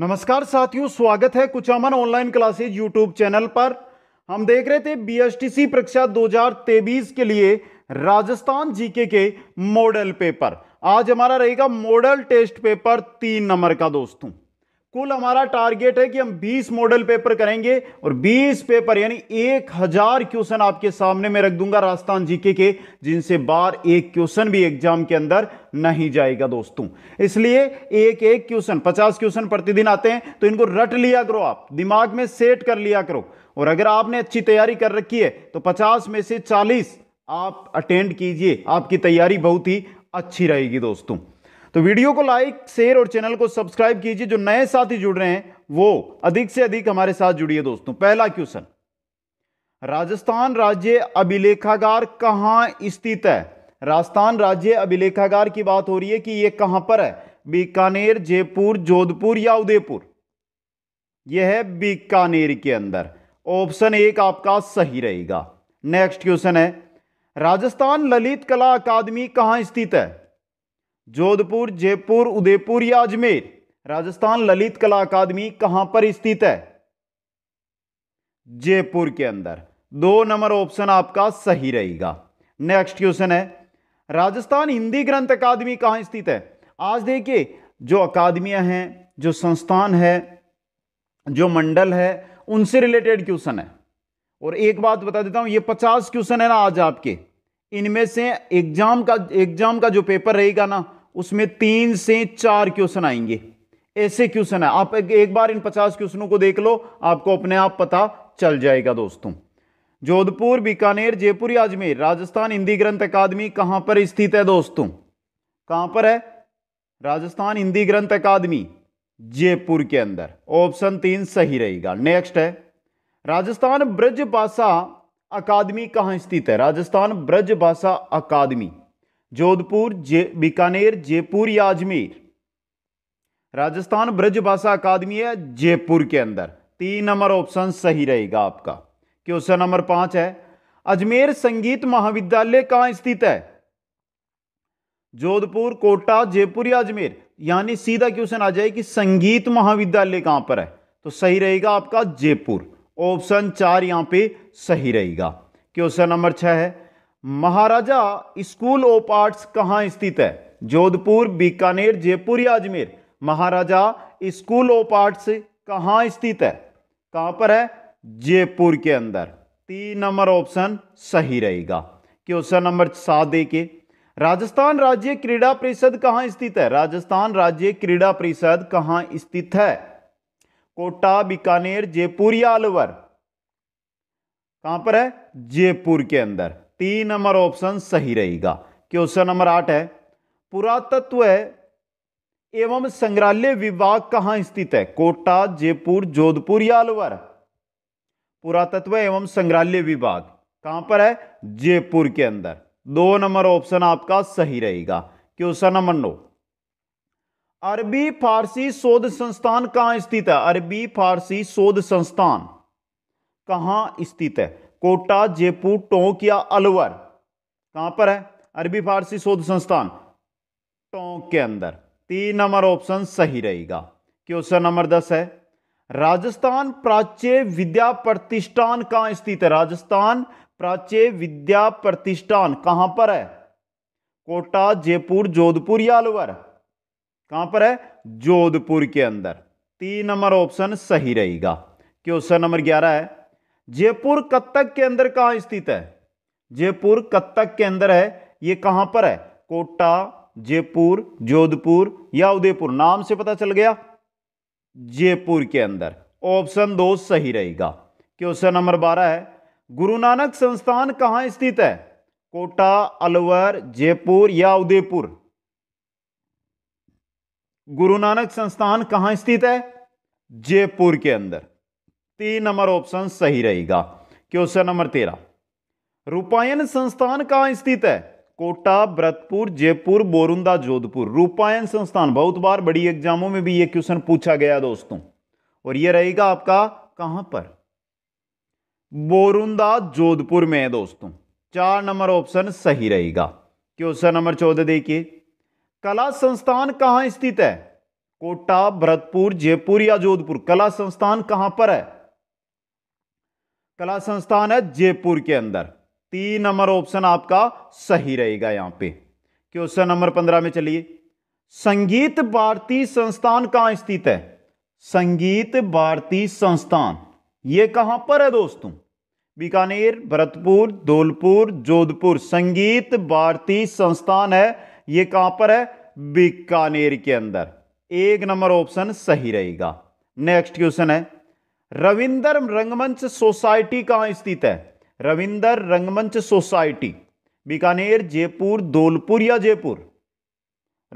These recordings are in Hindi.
नमस्कार साथियों स्वागत है Kuchaman online classes YouTube channel पर हम देख रहे थे बीएसटीसी परीक्षा 2023 के लिए राजस्थान जीके के मॉडल पेपर आज हमारा रहेगा मॉडल टेस्ट पेपर तीन नंबर का दोस्तों कुल हमारा टारगेट है कि हम 20 मॉडल पेपर करेंगे और 20 पेपर यानी 1000 क्वेश्चन आपके सामने में रख दूंगा राजस्थान जीके के जिनसे बार एक क्वेश्चन भी एग्जाम के अंदर नहीं जाएगा दोस्तों इसलिए एक एक क्वेश्चन 50 क्वेश्चन प्रतिदिन आते हैं तो इनको रट लिया करो आप दिमाग में सेट कर लिया करो और अगर आपने अच्छी तैयारी कर रखी है तो पचास में से चालीस आप अटेंड कीजिए आपकी तैयारी बहुत ही अच्छी रहेगी दोस्तों तो वीडियो को लाइक शेयर और चैनल को सब्सक्राइब कीजिए जो नए साथी जुड़ रहे हैं वो अधिक से अधिक हमारे साथ जुड़िए दोस्तों पहला क्वेश्चन राजस्थान राज्य अभिलेखागार कहां स्थित है राजस्थान राज्य अभिलेखागार की बात हो रही है कि यह कहां पर है बीकानेर जयपुर जोधपुर या उदयपुर यह है बीकानेर के अंदर ऑप्शन एक आपका सही रहेगा नेक्स्ट क्वेश्चन है राजस्थान ललित कला अकादमी कहां स्थित है जोधपुर जयपुर उदयपुर या अजमेर राजस्थान ललित कला अकादमी कहां पर स्थित है जयपुर के अंदर दो नंबर ऑप्शन आपका सही रहेगा नेक्स्ट क्वेश्चन है राजस्थान हिंदी ग्रंथ अकादमी कहां स्थित है आज देखिए जो अकादमियां हैं जो संस्थान है जो मंडल है उनसे रिलेटेड क्वेश्चन है और एक बात बता देता हूं ये पचास क्वेश्चन है ना आज आपके इनमें से एग्जाम का एग्जाम का जो पेपर रहेगा ना उसमें तीन से चार क्वेश्चन आएंगे ऐसे क्वेश्चन है आप एक, बार इन पचास क्वेश्चनों को देख लो आपको अपने आप पता चल जाएगा दोस्तों जोधपुर बीकानेर जयपुर या अजमेर राजस्थान हिंदी ग्रंथ अकादमी कहां पर स्थित है दोस्तों कहां पर है राजस्थान हिंदी ग्रंथ अकादमी जयपुर के अंदर ऑप्शन तीन सही रहेगा नेक्स्ट है राजस्थान ब्रज भाषा अकादमी कहां स्थित है राजस्थान ब्रज भाषा अकादमी जोधपुर जे बीकानेर जयपुर या अजमेर राजस्थान ब्रजभाषा अकादमी है जयपुर के अंदर तीन नंबर ऑप्शन सही रहेगा आपका क्वेश्चन नंबर पांच है अजमेर संगीत महाविद्यालय कहां स्थित है जोधपुर कोटा जयपुर या अजमेर यानी सीधा क्वेश्चन आ जाए कि संगीत महाविद्यालय कहां पर है तो सही रहेगा आपका जयपुर ऑप्शन चार यहां पे सही रहेगा क्वेश्चन नंबर छह है महाराजा स्कूल ऑफ आर्ट्स कहाँ स्थित है जोधपुर बीकानेर जयपुर या Ajmer Maharaja school of arts कहाँ स्थित है कहाँ पर है जयपुर के अंदर तीन नंबर ऑप्शन सही रहेगा क्वेश्चन नंबर सात देखिए राजस्थान राज्य क्रीड़ा परिषद कहाँ स्थित है राजस्थान राज्य क्रीड़ा परिषद कहाँ स्थित है कोटा बीकानेर जयपुर या अलवर कहां पर है जयपुर के अंदर तीन नंबर ऑप्शन सही रहेगा क्वेश्चन नंबर आठ है पुरातत्व एवं संग्रहालय विभाग कहां स्थित है कोटा जयपुर जोधपुर या अलवर पुरातत्व एवं संग्रहालय विभाग कहां पर है जयपुर के अंदर दो नंबर ऑप्शन आपका सही रहेगा क्वेश्चन नंबर नौ अरबी फारसी शोध संस्थान कहां स्थित है अरबी फारसी शोध संस्थान कहां स्थित है कोटा जयपुर टोंक या अलवर कहां पर है अरबी फारसी शोध संस्थान टोंक के अंदर तीन नंबर ऑप्शन सही रहेगा क्वेश्चन नंबर दस है राजस्थान प्राच्य विद्या प्रतिष्ठान कहां स्थित है राजस्थान प्राच्य विद्या प्रतिष्ठान कहां पर है कोटा जयपुर जोधपुर या अलवर कहां पर है जोधपुर के अंदर तीन नंबर ऑप्शन सही रहेगा क्वेश्चन नंबर ग्यारह है जयपुर कत्तक के अंदर कहाँ स्थित है जयपुर कत्तक के अंदर है ये कहाँ पर है कोटा जयपुर जोधपुर या उदयपुर नाम से पता चल गया जयपुर के अंदर ऑप्शन दो सही रहेगा क्वेश्चन नंबर बारह है गुरु नानक संस्थान कहाँ स्थित है कोटा अलवर जयपुर या उदयपुर गुरु नानक संस्थान कहाँ स्थित है जयपुर के अंदर तीन नंबर ऑप्शन सही रहेगा क्वेश्चन नंबर तेरह रूपायन संस्थान कहाँ स्थित है कोटा भरतपुर जयपुर बोरुंदा जोधपुर रूपायन संस्थान बहुत बार बड़ी एग्जामों में भी ये क्वेश्चन पूछा गया दोस्तों और ये रहेगा आपका कहां पर बोरुंदा जोधपुर में है दोस्तों चार नंबर ऑप्शन सही रहेगा क्वेश्चन नंबर चौदह देखिए कला संस्थान कहां स्थित है कोटा भरतपुर जयपुर या जोधपुर कला संस्थान कहां पर है कला संस्थान है जयपुर के अंदर तीन नंबर ऑप्शन आपका सही रहेगा यहां पे क्वेश्चन नंबर पंद्रह में चलिए संगीत भारती संस्थान कहां स्थित है संगीत भारती संस्थान ये कहां पर है दोस्तों बीकानेर भरतपुर धौलपुर जोधपुर संगीत भारती संस्थान है ये कहां पर है बीकानेर के अंदर एक नंबर ऑप्शन सही रहेगा नेक्स्ट क्वेश्चन है रविंदर रंगमंच सोसाइटी कहाँ स्थित है रविंदर रंगमंच सोसाइटी बीकानेर जयपुर धौलपुर या जयपुर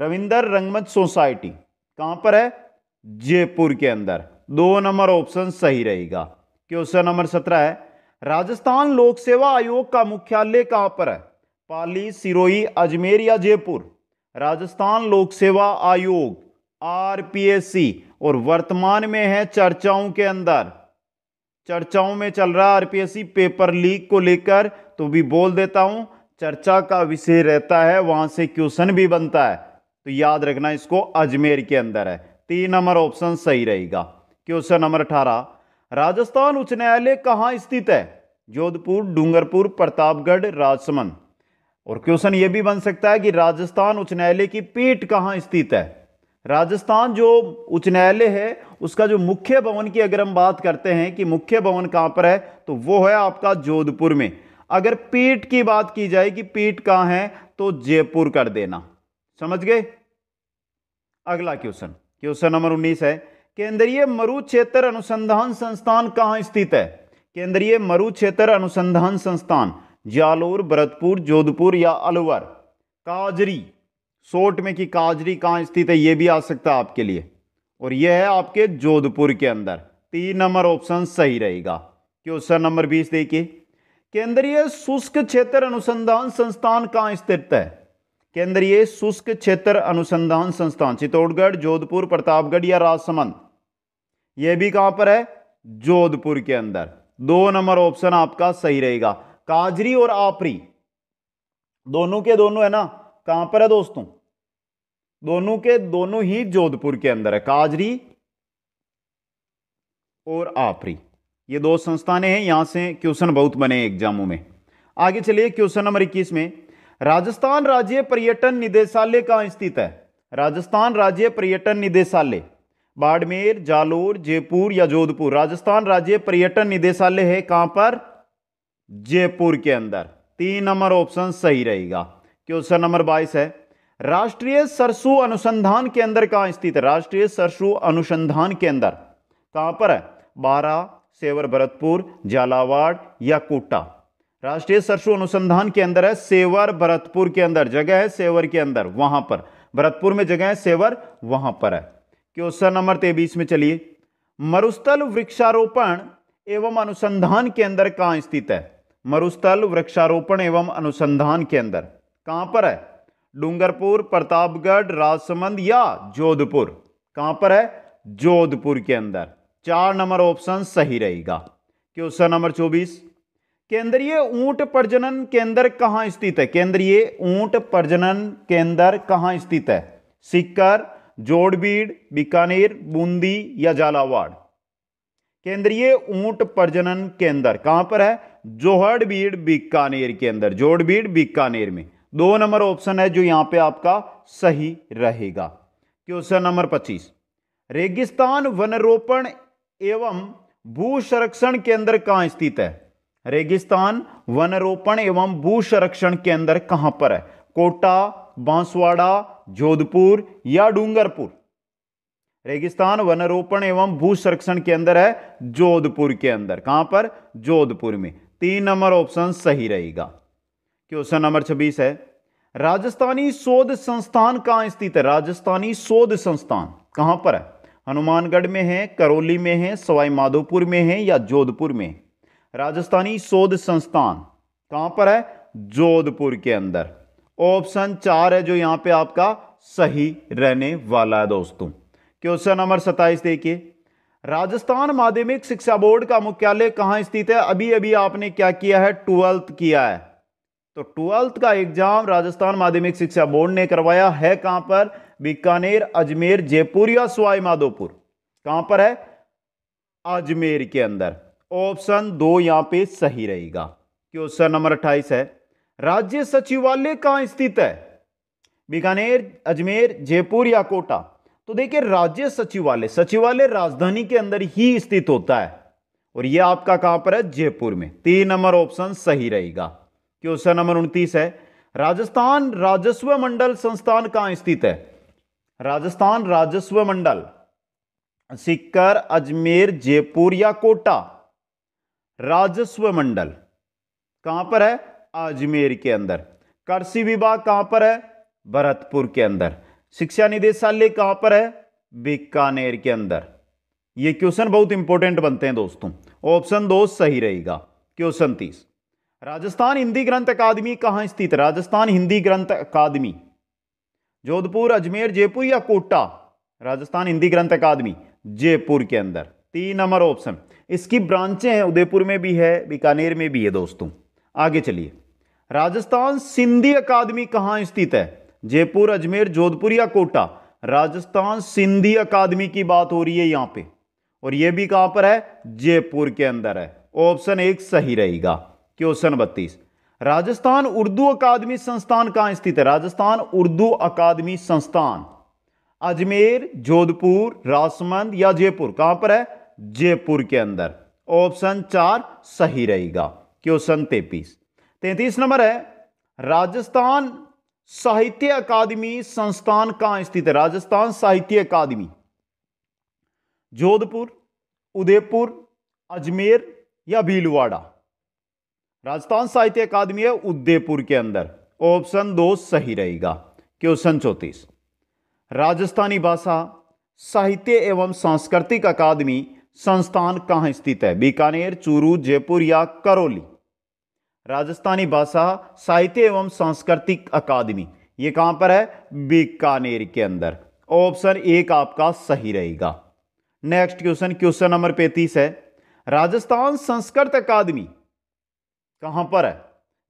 रविंदर रंगमंच सोसाइटी कहाँ पर है जयपुर के अंदर दो नंबर ऑप्शन सही रहेगा क्वेश्चन नंबर सत्रह है राजस्थान लोक सेवा आयोग का मुख्यालय कहाँ पर है पाली सिरोही अजमेर या जयपुर राजस्थान लोक सेवा आयोग आरपीएससी और वर्तमान में है चर्चाओं के अंदर चर्चाओं में चल रहा आरपीएससी पेपर लीक को लेकर तो भी बोल देता हूं चर्चा का विषय रहता है वहां से क्वेश्चन भी बनता है तो याद रखना इसको अजमेर के अंदर है तीन नंबर ऑप्शन सही रहेगा क्वेश्चन नंबर अठारह राजस्थान उच्च न्यायालय कहाँ स्थित है जोधपुर डूंगरपुर प्रतापगढ़ राजसमंद और क्वेश्चन यह भी बन सकता है कि राजस्थान उच्च न्यायालय की पीठ कहाँ स्थित है राजस्थान जो उच्च न्यायालय है उसका जो मुख्य भवन की अगर हम बात करते हैं कि मुख्य भवन कहाँ पर है तो वो है आपका जोधपुर में अगर पीठ की बात की जाए कि पीठ कहाँ है तो जयपुर कर देना समझ गए अगला क्वेश्चन क्वेश्चन नंबर उन्नीस है केंद्रीय मरु क्षेत्र अनुसंधान संस्थान कहाँ स्थित है केंद्रीय मरु क्षेत्र अनुसंधान संस्थान जालोर भरतपुर जोधपुर या अलवर काजरी सोट में की काजरी कहाँ स्थित है ये भी आ सकता है आपके लिए और यह है आपके जोधपुर के अंदर तीन नंबर ऑप्शन सही रहेगा क्वेश्चन नंबर बीस देखिए केंद्रीय शुष्क क्षेत्र अनुसंधान संस्थान कहाँ स्थित है केंद्रीय शुष्क क्षेत्र अनुसंधान संस्थान चित्तौड़गढ़ जोधपुर प्रतापगढ़ या राजसमंद यह भी कहां पर है जोधपुर के अंदर दो नंबर ऑप्शन आपका सही रहेगा काजरी और आपरी दोनों के दोनों है ना कहां पर है दोस्तों दोनों के दोनों ही जोधपुर के अंदर है काजरी और आपरी ये दो संस्थानें हैं यहां से क्वेश्चन बहुत बने एग्जामों में आगे चलिए क्वेश्चन नंबर इक्कीस में राजस्थान राज्य पर्यटन निदेशालय कहां स्थित है राजस्थान राज्य पर्यटन निदेशालय बाड़मेर जालोर जयपुर या जोधपुर राजस्थान राज्य पर्यटन निदेशालय है कहां पर जयपुर के अंदर तीन नंबर ऑप्शन सही रहेगा क्वेश्चन नंबर बाईस है राष्ट्रीय सरसों अनुसंधान केंद्र कहाँ स्थित है राष्ट्रीय सरसों अनुसंधान केंद्र कहाँ पर है बारह सेवर भरतपुर झालावाड़ या कोटा राष्ट्रीय सरसों अनुसंधान केंद्र है सेवर भरतपुर के अंदर जगह है सेवर के अंदर वहां पर भरतपुर में जगह है सेवर वहां पर है क्वेश्चन नंबर तेबीस में चलिए मरुस्थल वृक्षारोपण एवं अनुसंधान केंद्र कहाँ स्थित है मरुस्थल वृक्षारोपण एवं अनुसंधान केंद्र कहां पर है डूंगरपुर प्रतापगढ़ राजसमंद या जोधपुर कहां पर है जोधपुर के अंदर चार नंबर ऑप्शन सही रहेगा क्वेश्चन नंबर चौबीस केंद्रीय ऊंट प्रजनन केंद्र कहां स्थित है केंद्रीय ऊंट प्रजनन केंद्र कहां स्थित है सिक्कर जोड़बीड़ बीकानेर बूंदी या झालावाड़ केंद्रीय ऊंट प्रजनन केंद्र कहां पर है जोहड़बीड़ बीकानेर के अंदर जोड़बीड़ बीकानेर में दो नंबर ऑप्शन है जो यहां पे आपका सही रहेगा क्वेश्चन नंबर पच्चीस रेगिस्तान वनरोपण एवं भू संरक्षण केंद्र कहां स्थित है रेगिस्तान वनरोपण एवं भू संरक्षण केंद्र कहां पर है कोटा बांसवाड़ा जोधपुर या डूंगरपुर रेगिस्तान वनरोपण एवं भू संरक्षण केंद्र है जोधपुर के अंदर कहां पर जोधपुर में तीन नंबर ऑप्शन सही रहेगा क्वेश्चन नंबर छब्बीस है राजस्थानी शोध संस्थान कहाँ स्थित है राजस्थानी शोध संस्थान कहाँ पर है हनुमानगढ़ में है करौली में है सवाई माधोपुर में है या जोधपुर में राजस्थानी शोध संस्थान कहाँ पर है जोधपुर के अंदर ऑप्शन चार है जो यहाँ पे आपका सही रहने वाला है दोस्तों क्वेश्चन नंबर सत्ताईस देखिए राजस्थान माध्यमिक शिक्षा बोर्ड का मुख्यालय कहाँ स्थित है अभी अभी आपने क्या किया है ट्वेल्थ किया है तो ट्वेल्थ का एग्ज़ाम राजस्थान माध्यमिक शिक्षा बोर्ड ने करवाया है कहां पर बीकानेर अजमेर जयपुर या सवाई माधोपुर पर है अजमेर के अंदर ऑप्शन दो यहां पे सही रहेगा क्वेश्चन नंबर अट्ठाईस है राज्य सचिवालय कहां स्थित है बीकानेर अजमेर जयपुर या कोटा तो देखिए राज्य सचिवालय सचिवालय राजधानी के अंदर ही स्थित होता है और यह आपका कहां पर है जयपुर में तीन नंबर ऑप्शन सही रहेगा क्वेश्चन नंबर उनतीस है राजस्थान राजस्व मंडल संस्थान कहां स्थित है राजस्थान राजस्व मंडल सिक्कर अजमेर जयपुर या कोटा राजस्व मंडल कहां पर है अजमेर के अंदर कृषि विभाग कहां पर है भरतपुर के अंदर शिक्षा निदेशालय कहां पर है बीकानेर के अंदर ये क्वेश्चन बहुत इंपॉर्टेंट बनते हैं दोस्तों ऑप्शन दो सही रहेगा क्वेश्चन तीस राजस्थान हिंदी ग्रंथ अकादमी कहाँ स्थित राजस्थान हिंदी ग्रंथ अकादमी जोधपुर अजमेर जयपुर या कोटा राजस्थान हिंदी ग्रंथ अकादमी जयपुर के अंदर तीन नंबर ऑप्शन इसकी ब्रांचें हैं उदयपुर में भी है बीकानेर में भी है दोस्तों आगे चलिए राजस्थान सिंधी अकादमी कहाँ स्थित है जयपुर अजमेर जोधपुर या कोटा राजस्थान सिंधी अकादमी की बात हो रही है यहाँ पे और ये भी कहाँ पर है जयपुर के अंदर है ऑप्शन एक सही रहेगा क्वेश्चन बत्तीस राजस्थान उर्दू अकादमी संस्थान कहाँ स्थित है राजस्थान उर्दू अकादमी संस्थान अजमेर जोधपुर राजसमंद या जयपुर कहां पर है जयपुर के अंदर ऑप्शन चार सही रहेगा क्वेश्चन तेपीस तैतीस नंबर है राजस्थान साहित्य अकादमी संस्थान कहां स्थित है राजस्थान साहित्य अकादमी जोधपुर उदयपुर अजमेर या भीलवाड़ा राजस्थान साहित्य अकादमी है उदयपुर के अंदर ऑप्शन दो सही रहेगा क्वेश्चन चौंतीस राजस्थानी भाषा साहित्य एवं सांस्कृतिक अकादमी संस्थान कहाँ स्थित है बीकानेर चूरू जयपुर या करौली राजस्थानी भाषा साहित्य एवं सांस्कृतिक अकादमी ये कहाँ पर है बीकानेर के अंदर ऑप्शन एक आपका सही रहेगा नेक्स्ट क्वेश्चन क्वेश्चन नंबर पैंतीस है राजस्थान संस्कृत अकादमी कहाँ पर है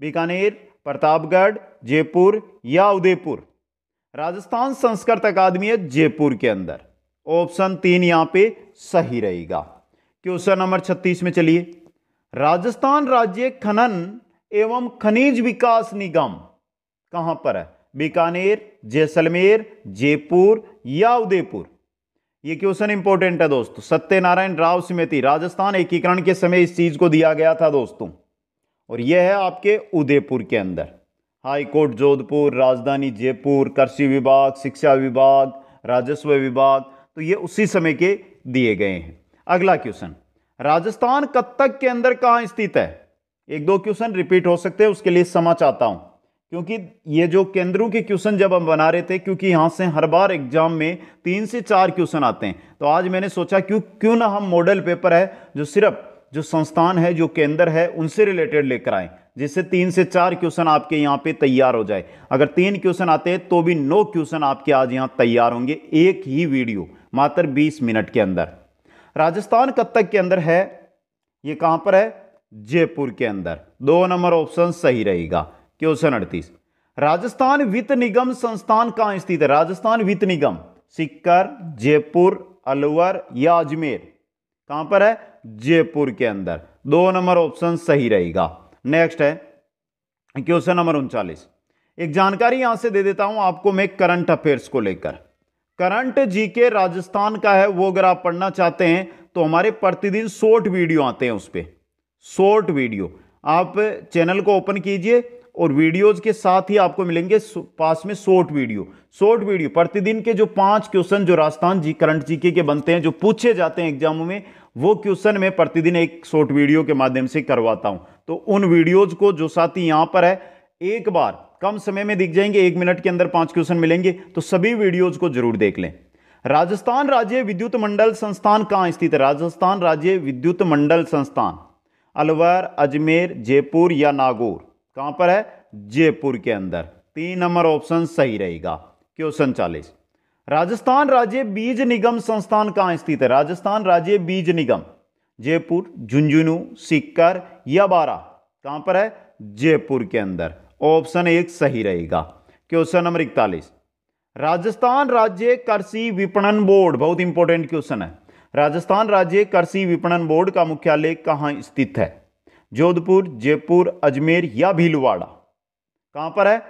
बीकानेर प्रतापगढ़ जयपुर या उदयपुर राजस्थान संस्कृत अकादमी है जयपुर के अंदर ऑप्शन तीन यहाँ पे सही रहेगा क्वेश्चन नंबर छत्तीस में चलिए राजस्थान राज्य खनन एवं खनिज विकास निगम कहाँ पर है बीकानेर जैसलमेर जयपुर या उदयपुर ये क्वेश्चन इंपॉर्टेंट है दोस्तों सत्यनारायण राव समिति राजस्थान एकीकरण के समय इस चीज को दिया गया था दोस्तों और यह है आपके उदयपुर के अंदर हाई कोर्ट जोधपुर राजधानी जयपुर कृषि विभाग शिक्षा विभाग राजस्व विभाग तो ये उसी समय के दिए गए हैं अगला क्वेश्चन राजस्थान कत्तक के अंदर कहाँ स्थित है एक दो क्वेश्चन रिपीट हो सकते हैं उसके लिए समा चाहता हूँ क्योंकि ये जो केंद्रों के क्वेश्चन जब हम बना रहे थे क्योंकि यहाँ से हर बार एग्जाम में तीन से चार क्वेश्चन आते हैं तो आज मैंने सोचा क्यों क्यों ना हम मॉडल पेपर है जो सिर्फ जो संस्थान है जो केंद्र है उनसे रिलेटेड लेकर आए जिससे तीन से चार क्वेश्चन आपके यहाँ पे तैयार हो जाए अगर तीन क्वेश्चन आते हैं तो भी नौ क्वेश्चन आपके आज यहाँ तैयार होंगे एक ही वीडियो मात्र बीस मिनट के अंदर राजस्थान कब तक के अंदर है ये कहाँ पर है जयपुर के अंदर दो नंबर ऑप्शन सही रहेगा क्वेश्चन अड़तीस राजस्थान वित्त निगम संस्थान कहाँ स्थित है राजस्थान वित्त निगम सिक्कर जयपुर अलवर या अजमेर कहां पर है जयपुर के अंदर दो नंबर ऑप्शन सही रहेगा नेक्स्ट है क्वेश्चन नंबर उनचालीस एक जानकारी यहां से दे देता हूं आपको मैं करंट अफेयर्स को लेकर करंट जीके राजस्थान का है वो अगर आप पढ़ना चाहते हैं तो हमारे प्रतिदिन शॉर्ट वीडियो आते हैं उस पर शॉर्ट वीडियो आप चैनल को ओपन कीजिए और वीडियोज के साथ ही आपको मिलेंगे पास में शॉर्ट वीडियो शॉर्ट वीडियो प्रतिदिन के जो पांच क्वेश्चन जो राजस्थान जी करंट जीके के बनते हैं जो पूछे जाते हैं एग्जामों में वो क्वेश्चन में प्रतिदिन एक शॉर्ट वीडियो के माध्यम से करवाता हूं तो उन वीडियोज को जो साथी यहां पर है एक बार कम समय में दिख जाएंगे एक मिनट के अंदर पांच क्वेश्चन मिलेंगे तो सभी वीडियोज को जरूर देख लें राजस्थान राज्य विद्युत मंडल संस्थान कहां स्थित है राजस्थान राज्य विद्युत मंडल संस्थान अलवर अजमेर जयपुर या नागौर कहां पर है जयपुर के अंदर तीन नंबर ऑप्शन सही रहेगा क्वेश्चन चालीस राजस्थान राज्य बीज निगम संस्थान कहां स्थित है राजस्थान राज्य बीज निगम जयपुर झुंझुनू सिक्कर या बारा कहां पर है जयपुर के अंदर ऑप्शन एक सही रहेगा क्वेश्चन नंबर इकतालीस राजस्थान राज्य कृषि विपणन बोर्ड बहुत इंपॉर्टेंट क्वेश्चन है राजस्थान राज्य कृषि विपणन बोर्ड का मुख्यालय कहां स्थित है जोधपुर जयपुर अजमेर या भीलवाड़ा कहां पर है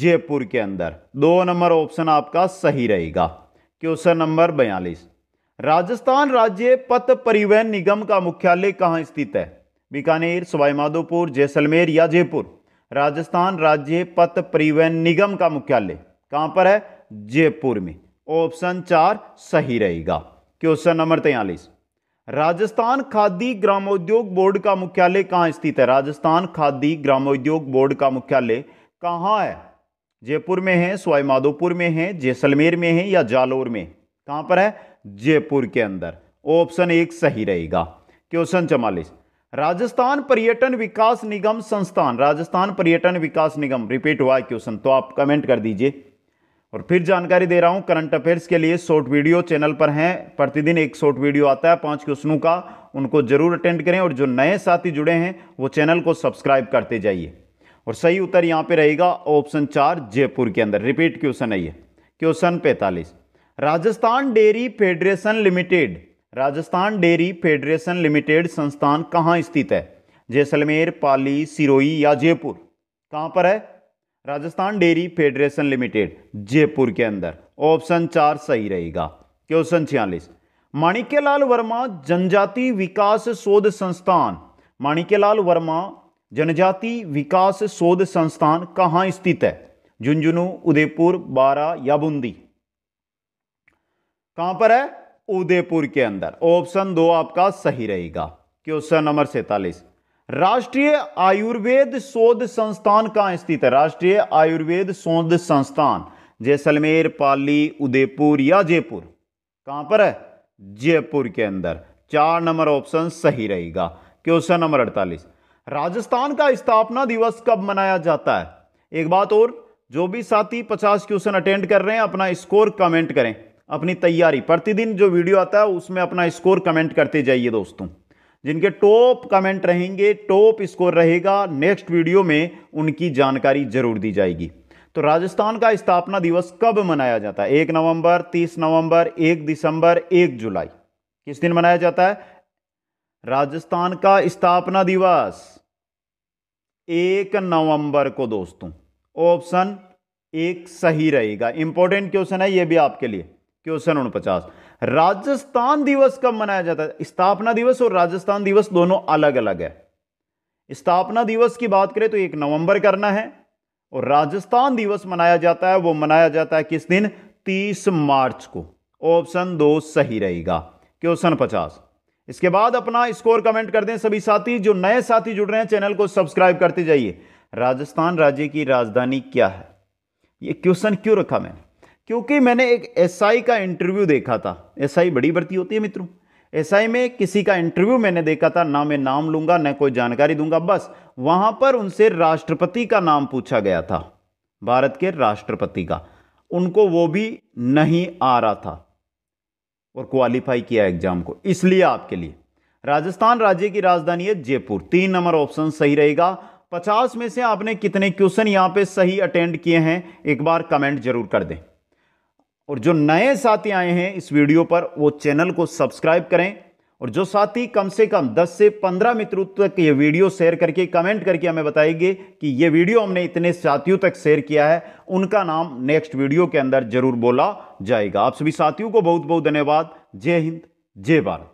जयपुर के अंदर दो नंबर ऑप्शन आपका सही रहेगा क्वेश्चन नंबर बयालीस राजस्थान राज्य पथ परिवहन निगम का मुख्यालय कहाँ स्थित है बीकानेर सवाईमाधोपुर जैसलमेर या जयपुर राजस्थान राज्य पथ परिवहन निगम का मुख्यालय कहां पर है जयपुर में ऑप्शन चार सही रहेगा क्वेश्चन नंबर तैयलीस राजस्थान खादी ग्रामोद्योग बोर्ड का मुख्यालय कहाँ स्थित है राजस्थान खादी ग्रामोद्योग बोर्ड का मुख्यालय कहाँ है जयपुर में है सवाईमाधोपुर में है जैसलमेर में है या जालोर में कहाँ पर है जयपुर के अंदर ऑप्शन एक सही रहेगा क्वेश्चन चवालीस राजस्थान पर्यटन विकास निगम संस्थान राजस्थान पर्यटन विकास निगम रिपीट हुआ क्वेश्चन तो आप कमेंट कर दीजिए और फिर जानकारी दे रहा हूँ करंट अफेयर्स के लिए शॉर्ट वीडियो चैनल पर हैं प्रतिदिन एक शॉर्ट वीडियो आता है पाँच क्वेश्चनों का उनको जरूर अटेंड करें और जो नए साथी जुड़े हैं वो चैनल को सब्सक्राइब करते जाइए और सही उत्तर यहाँ पे रहेगा ऑप्शन चार जयपुर के अंदर रिपीट क्वेश्चन है क्वेश्चन पैंतालीस Rajasthan dairy federation limited Rajasthan dairy federation limited संस्थान कहाँ स्थित है जैसलमेर पाली सिरोई या जयपुर कहाँ पर है Rajasthan dairy federation limited Jaipur के अंदर ऑप्शन चार सही रहेगा क्वेश्चन छियालीस माणिक्यलाल वर्मा जनजाति विकास शोध संस्थान माणिक्यलाल वर्मा जनजाति विकास शोध संस्थान कहाँ स्थित है झुंझुनू उदयपुर बारा या बूंदी कहां पर है उदयपुर के अंदर ऑप्शन दो आपका सही रहेगा क्वेश्चन नंबर सैतालीस राष्ट्रीय आयुर्वेद शोध संस्थान कहाँ स्थित है राष्ट्रीय आयुर्वेद शोध संस्थान जैसलमेर पाली उदयपुर या जयपुर कहां पर है जयपुर के अंदर चार नंबर ऑप्शन सही रहेगा क्वेश्चन नंबर अड़तालीस राजस्थान का स्थापना दिवस कब मनाया जाता है एक बात और जो भी साथी पचास क्वेश्चन अटेंड कर रहे हैं अपना स्कोर कमेंट करें अपनी तैयारी प्रतिदिन जो वीडियो आता है उसमें अपना स्कोर कमेंट करते जाइए दोस्तों जिनके टॉप कमेंट रहेंगे टॉप स्कोर रहेगा नेक्स्ट वीडियो में उनकी जानकारी जरूर दी जाएगी तो राजस्थान का स्थापना दिवस कब मनाया जाता है एक नवंबर तीस नवंबर एक दिसंबर एक जुलाई किस दिन मनाया जाता है राजस्थान का स्थापना दिवस एक नवंबर को दोस्तों ऑप्शन एक सही रहेगा इंपॉर्टेंट क्वेश्चन है यह भी आपके लिए क्वेश्चन उनपचास राजस्थान दिवस कब मनाया जाता है स्थापना दिवस और राजस्थान दिवस दोनों अलग अलग है स्थापना दिवस की बात करें तो एक नवंबर करना है और राजस्थान दिवस मनाया जाता है वो मनाया जाता है किस दिन 30 मार्च को ऑप्शन दो सही रहेगा क्वेश्चन पचास इसके बाद अपना स्कोर कमेंट कर दें सभी साथी जो नए साथी जुड़ रहे हैं चैनल को सब्सक्राइब करते जाइए राजस्थान राज्य की राजधानी क्या है ये क्वेश्चन क्यों रखा मैंने क्योंकि मैंने एक एसआई SI का इंटरव्यू देखा था एसआई SI बड़ी भर्ती होती है मित्रों एसआई SI में किसी का इंटरव्यू मैंने देखा था ना मैं नाम लूंगा ना कोई जानकारी दूंगा बस वहां पर उनसे राष्ट्रपति का नाम पूछा गया था भारत के राष्ट्रपति का उनको वो भी नहीं आ रहा था और क्वालिफाई किया एग्जाम को इसलिए आपके लिए राजस्थान राज्य की राजधानी है जयपुर तीन नंबर ऑप्शन सही रहेगा पचास में से आपने कितने क्वेश्चन यहां पे सही अटेंड किए हैं एक बार कमेंट जरूर कर दें और जो नए साथी आए हैं इस वीडियो पर वो चैनल को सब्सक्राइब करें और जो साथी कम से कम 10 से 15 मित्रों तक ये वीडियो शेयर करके कमेंट करके हमें बताएंगे कि ये वीडियो हमने इतने साथियों तक शेयर किया है उनका नाम नेक्स्ट वीडियो के अंदर जरूर बोला जाएगा आप सभी साथियों को बहुत बहुत धन्यवाद जय हिंद जय भारत